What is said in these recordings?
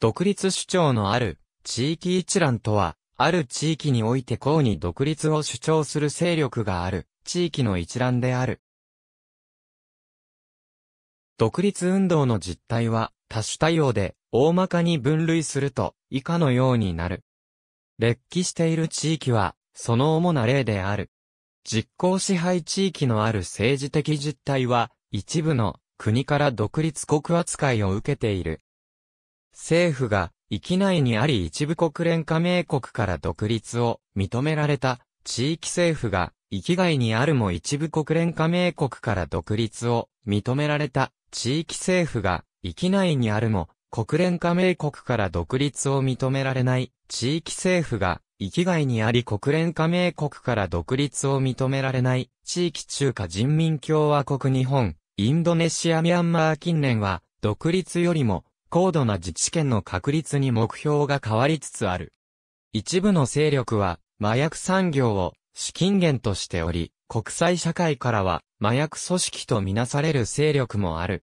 独立主張のある地域一覧とは、ある地域において公に独立を主張する勢力がある地域の一覧である。独立運動の実態は多種多様で大まかに分類すると以下のようになる。列記している地域はその主な例である。実効支配地域のある政治的実態は一部の国から独立国扱いを受けている政府が、域内にあり一部国連加盟国から独立を認められた地域政府が、域外にあるも一部国連加盟国から独立を認められた地域政府が、域内にあるも国連加盟国から独立を認められない地域政府が、域外にあり国連加盟国から独立を認められない地域中華人民共和国日本、インドネシアミャンマー近年は独立よりも高度な自治権の確立に目標が変わりつつある。一部の勢力は、麻薬産業を資金源としており、国際社会からは麻薬組織とみなされる勢力もある。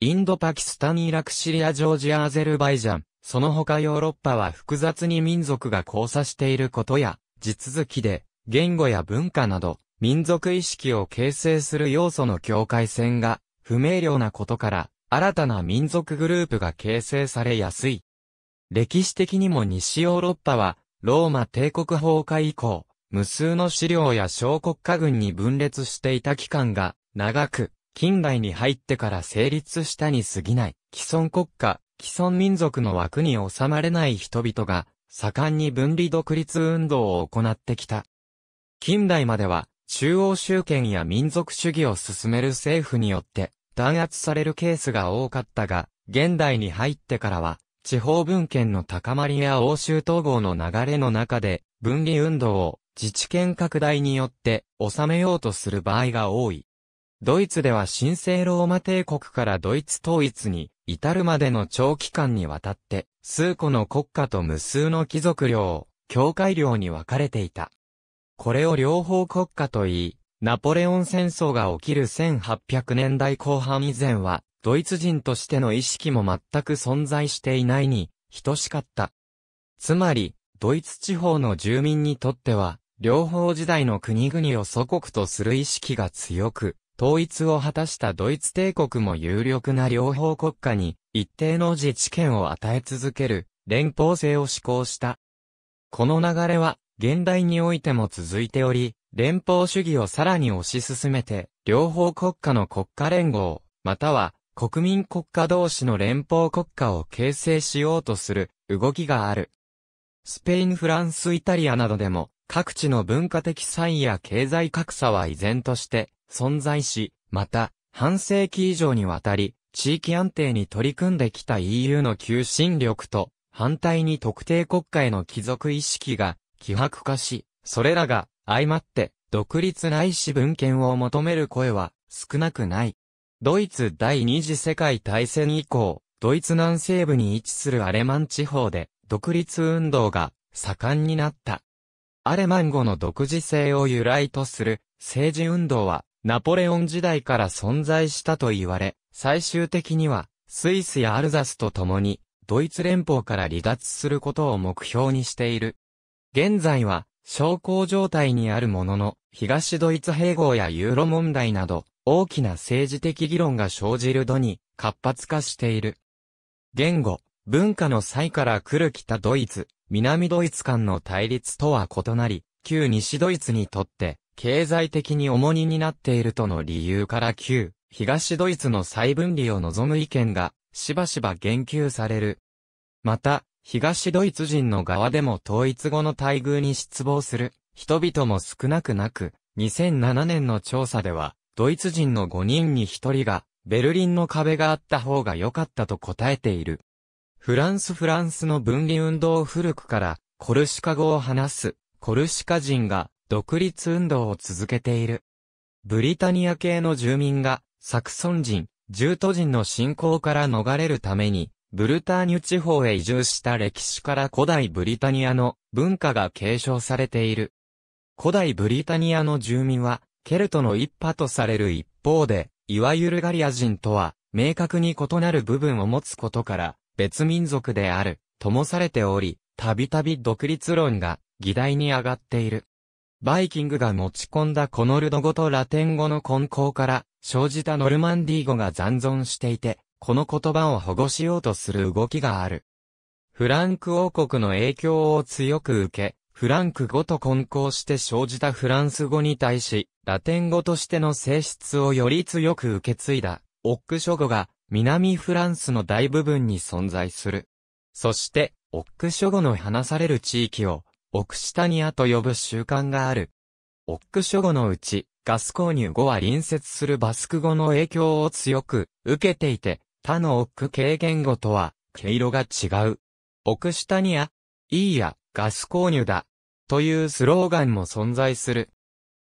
インド・パキスタン・イラク・シリア・ジョージア・アゼルバイジャン、その他ヨーロッパは複雑に民族が交差していることや、地続きで、言語や文化など、民族意識を形成する要素の境界線が、不明瞭なことから、新たな民族グループが形成されやすい。歴史的にも西ヨーロッパは、ローマ帝国崩壊以降、無数の資料や小国家軍に分裂していた期間が、長く、近代に入ってから成立したに過ぎない、既存国家、既存民族の枠に収まれない人々が、盛んに分離独立運動を行ってきた。近代までは、中央集権や民族主義を進める政府によって、弾圧されるケースが多かったが、現代に入ってからは、地方文献の高まりや欧州統合の流れの中で、分離運動を自治権拡大によって収めようとする場合が多い。ドイツでは神聖ローマ帝国からドイツ統一に至るまでの長期間にわたって、数個の国家と無数の貴族領、教会領に分かれていた。これを両方国家と言い、ナポレオン戦争が起きる1800年代後半以前は、ドイツ人としての意識も全く存在していないに、等しかった。つまり、ドイツ地方の住民にとっては、両方時代の国々を祖国とする意識が強く、統一を果たしたドイツ帝国も有力な両方国家に、一定の自治権を与え続ける、連邦制を施行した。この流れは、現代においても続いており、連邦主義をさらに推し進めて、両方国家の国家連合、または国民国家同士の連邦国家を形成しようとする動きがある。スペイン、フランス、イタリアなどでも各地の文化的差異や経済格差は依然として存在し、また半世紀以上にわたり地域安定に取り組んできた EU の求心力と反対に特定国家への帰属意識が希薄化し、それらが相まって、独立ないし文献を求める声は少なくない。ドイツ第二次世界大戦以降、ドイツ南西部に位置するアレマン地方で、独立運動が盛んになった。アレマン語の独自性を由来とする政治運動はナポレオン時代から存在したと言われ、最終的にはスイスやアルザスと共にドイツ連邦から離脱することを目標にしている。現在は小康状態にあるものの、東ドイツ併合やユーロ問題など、大きな政治的議論が生じる度に活発化している。言語、文化の際から来る北ドイツ、南ドイツ間の対立とは異なり、旧西ドイツにとって、経済的に重荷になっているとの理由から旧、東ドイツの再分離を望む意見が、しばしば言及される。また、東ドイツ人の側でも統一後の待遇に失望する人々も少なくなく、2007年の調査では、ドイツ人の5人に1人が、ベルリンの壁があった方が良かったと答えている。フランスフランスの分離運動を古くから、コルシカ語を話す、コルシカ人が、独立運動を続けている。ブリタニア系の住民が、サクソン人、ジュート人の侵攻から逃れるために、ブルターニュ地方へ移住した歴史から古代ブリタニアの文化が継承されている。古代ブリタニアの住民は、ケルトの一派とされる一方で、いわゆるガリア人とは、明確に異なる部分を持つことから、別民族である、ともされており、たびたび独立論が、議題に上がっている。バイキングが持ち込んだコノルド語とラテン語の混交から、生じたノルマンディー語が残存していて、この言葉を保護しようとする動きがある。フランク王国の影響を強く受け、フランク語と混交して生じたフランス語に対し、ラテン語としての性質をより強く受け継いだ、オック諸語が、南フランスの大部分に存在する。そして、オック諸語の話される地域を、オクシタニアと呼ぶ習慣がある。オック諸語のうち、ガス購入語は隣接するバスク語の影響を強く受けていて、他の億ッ言語とは、毛色が違う。オクシタニア、いいや、ガス購入だ。というスローガンも存在する。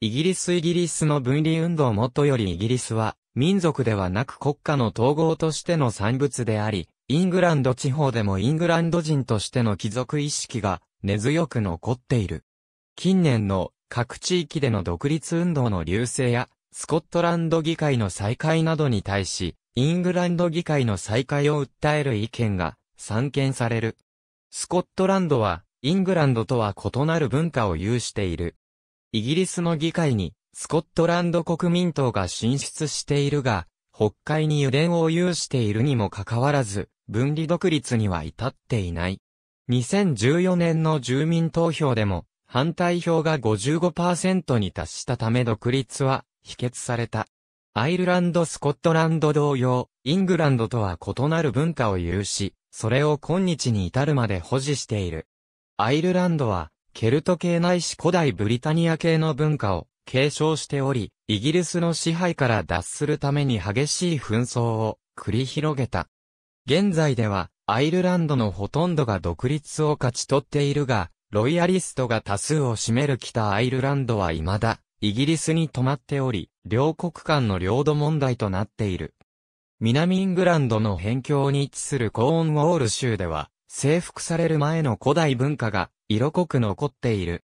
イギリスイギリスの分離運動もとよりイギリスは、民族ではなく国家の統合としての産物であり、イングランド地方でもイングランド人としての貴族意識が根強く残っている。近年の各地域での独立運動の流星や、スコットランド議会の再開などに対し、イングランド議会の再開を訴える意見が散見される。スコットランドは、イングランドとは異なる文化を有している。イギリスの議会に、スコットランド国民党が進出しているが、北海に油田を有しているにもかかわらず、分離独立には至っていない。2014年の住民投票でも、反対票が55%に達したため独立は否決された。アイルランド、スコットランド同様、イングランドとは異なる文化を有し、それを今日に至るまで保持している。アイルランドは、ケルト系ないし古代ブリタニア系の文化を継承しており、イギリスの支配から脱するために激しい紛争を繰り広げた。現在では、アイルランドのほとんどが独立を勝ち取っているが、ロイヤリストが多数を占める北アイルランドは未だ、イギリスに止まっており、両国間の領土問題となっている。南イングランドの辺境に位置するコーンウォール州では、征服される前の古代文化が色濃く残っている。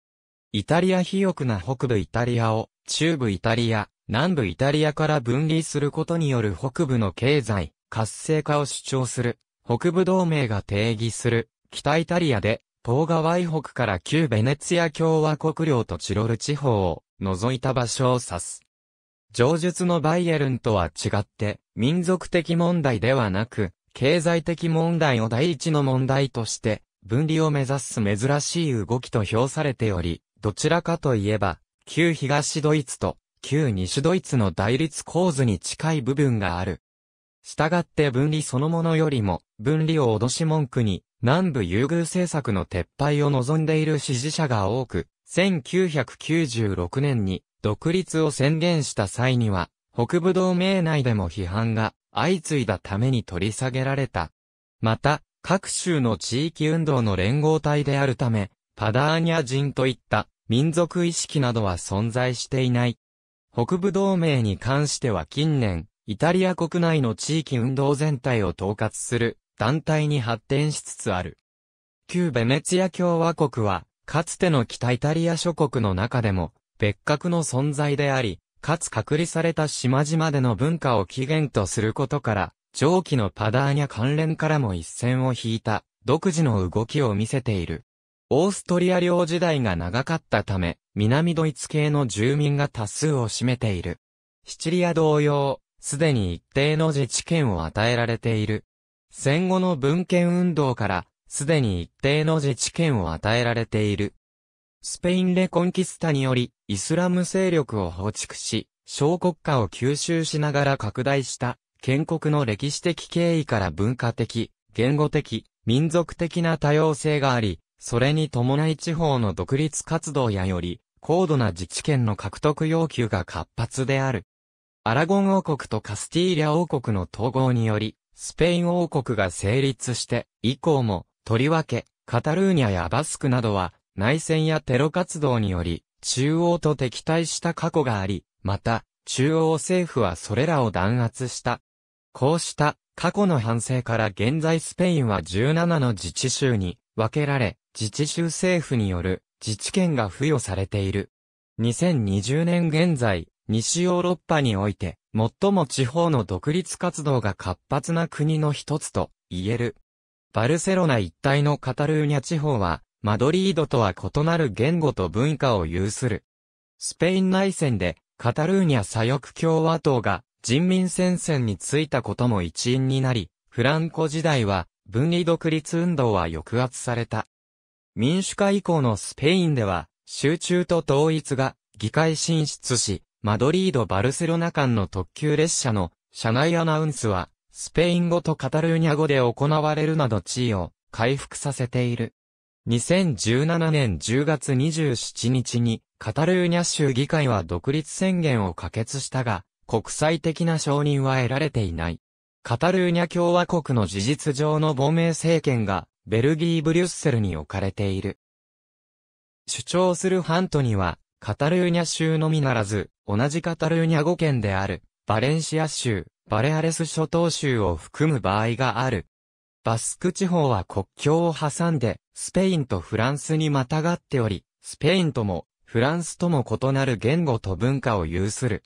イタリア肥沃な北部イタリアを中部イタリア、南部イタリアから分離することによる北部の経済、活性化を主張する北部同盟が定義する北イタリアでポーガワイ北から旧ベネツィア共和国領とチロル地方を除いた場所を指す。上述のバイエルンとは違って、民族的問題ではなく、経済的問題を第一の問題として、分離を目指す珍しい動きと評されており、どちらかといえば、旧東ドイツと旧西ドイツの対立構図に近い部分がある。したがって分離そのものよりも、分離を脅し文句に、南部優遇政策の撤廃を望んでいる支持者が多く、1996年に独立を宣言した際には、北部同盟内でも批判が相次いだために取り下げられた。また、各州の地域運動の連合体であるため、パダーニャ人といった民族意識などは存在していない。北部同盟に関しては近年、イタリア国内の地域運動全体を統括する団体に発展しつつある。旧ベネツィア共和国は、かつての北イタリア諸国の中でも別格の存在であり、かつ隔離された島々での文化を起源とすることから、上記のパダーニャ関連からも一線を引いた、独自の動きを見せている。オーストリア領時代が長かったため、南ドイツ系の住民が多数を占めている。シチリア同様、すでに一定の自治権を与えられている。戦後の文献運動から、すでに一定の自治権を与えられている。スペインレコンキスタにより、イスラム勢力を放逐し、小国家を吸収しながら拡大した、建国の歴史的経緯から文化的、言語的、民族的な多様性があり、それに伴い地方の独立活動やより、高度な自治権の獲得要求が活発である。アラゴン王国とカスティーリャ王国の統合により、スペイン王国が成立して、以降も、とりわけ、カタルーニャやバスクなどは、内戦やテロ活動により、中央と敵対した過去があり、また、中央政府はそれらを弾圧した。こうした過去の反省から現在スペインは17の自治州に分けられ、自治州政府による自治権が付与されている。2020年現在、西ヨーロッパにおいて、最も地方の独立活動が活発な国の一つと言える。バルセロナ一帯のカタルーニャ地方は、マドリードとは異なる言語と文化を有する。スペイン内戦で、カタルーニャ左翼共和党が人民戦線についたことも一因になり、フランコ時代は分離独立運動は抑圧された。民主化以降のスペインでは、集中と統一が議会進出し、マドリード・バルセロナ間の特急列車の車内アナウンスは、スペイン語とカタルーニャ語で行われるなど地位を回復させている。2017年10月27日に、カタルーニャ州議会は独立宣言を可決したが、国際的な承認は得られていない。カタルーニャ共和国の事実上の亡命政権が、ベルギー・ブリュッセルに置かれている。主張するハントには、カタルーニャ州のみならず、同じカタルーニャ語圏である、バレンシア州、バレアレス諸島州を含む場合がある。バスク地方は国境を挟んで、スペインとフランスにまたがっており、スペインとも、フランスとも異なる言語と文化を有する。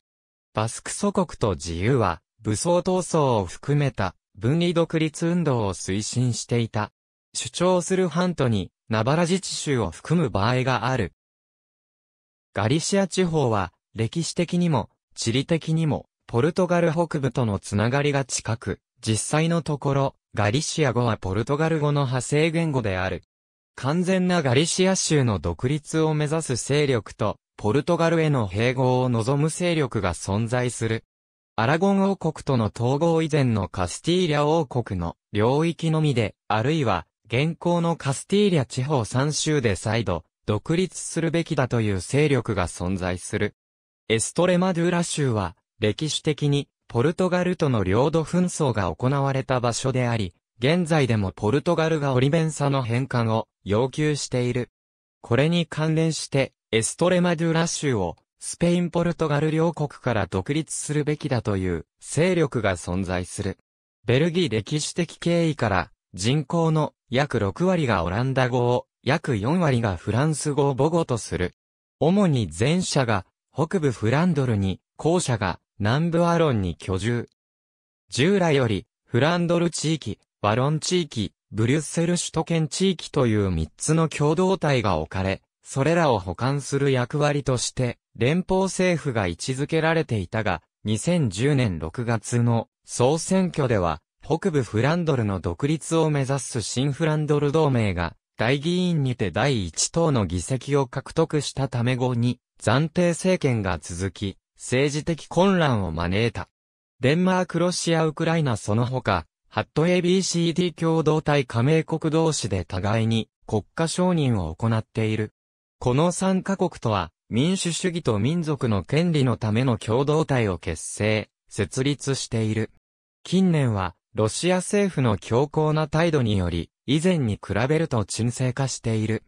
バスク祖国と自由は、武装闘争を含めた、分離独立運動を推進していた。主張する半島に、ナバラ自治州を含む場合がある。ガリシア地方は、歴史的にも、地理的にも、ポルトガル北部とのつながりが近く、実際のところ、ガリシア語はポルトガル語の派生言語である。完全なガリシア州の独立を目指す勢力と、ポルトガルへの併合を望む勢力が存在する。アラゴン王国との統合以前のカスティーリャ王国の領域のみで、あるいは、現行のカスティーリャ地方3州で再度、独立するべきだという勢力が存在する。エストレマドゥーラ州は、歴史的に、ポルトガルとの領土紛争が行われた場所であり、現在でもポルトガルがオリベンサの返還を要求している。これに関連して、エストレマドゥラ州をスペイン・ポルトガル両国から独立するべきだという勢力が存在する。ベルギー歴史的経緯から人口の約6割がオランダ語を、約4割がフランス語を母語とする。主に前者が北部フランドルに、後者が南部アロンに居住。従来より、フランドル地域、ワロン地域、ブリュッセル首都圏地域という三つの共同体が置かれ、それらを保管する役割として、連邦政府が位置づけられていたが、2010年6月の総選挙では、北部フランドルの独立を目指す新フランドル同盟が、大議員にて第一党の議席を獲得したため後に、暫定政権が続き、政治的混乱を招いた。デンマーク、ロシア、ウクライナその他、ハット ABCD 共同体加盟国同士で互いに国家承認を行っている。この3カ国とは、民主主義と民族の権利のための共同体を結成、設立している。近年は、ロシア政府の強硬な態度により、以前に比べると沈静化している。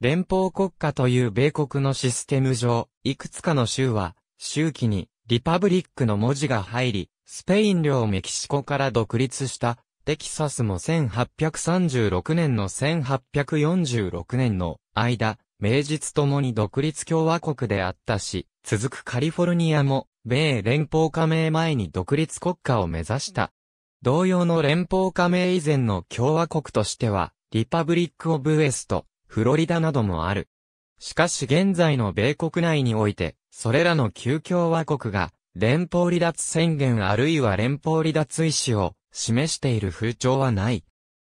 連邦国家という米国のシステム上、いくつかの州は、周期にリパブリックの文字が入り、スペイン領メキシコから独立したテキサスも1836年の1846年の間、名実ともに独立共和国であったし、続くカリフォルニアも、米連邦加盟前に独立国家を目指した。同様の連邦加盟以前の共和国としては、リパブリック・オブ・ウエスト、フロリダなどもある。しかし現在の米国内において、それらの旧共和国が、連邦離脱宣言あるいは連邦離脱意思を示している風潮はない。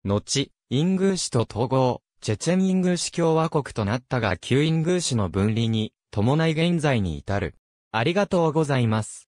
後、イングーシと統合、チェチェンイングーシ共和国となったが旧イングーシの分離に伴い現在に至る。ありがとうございます。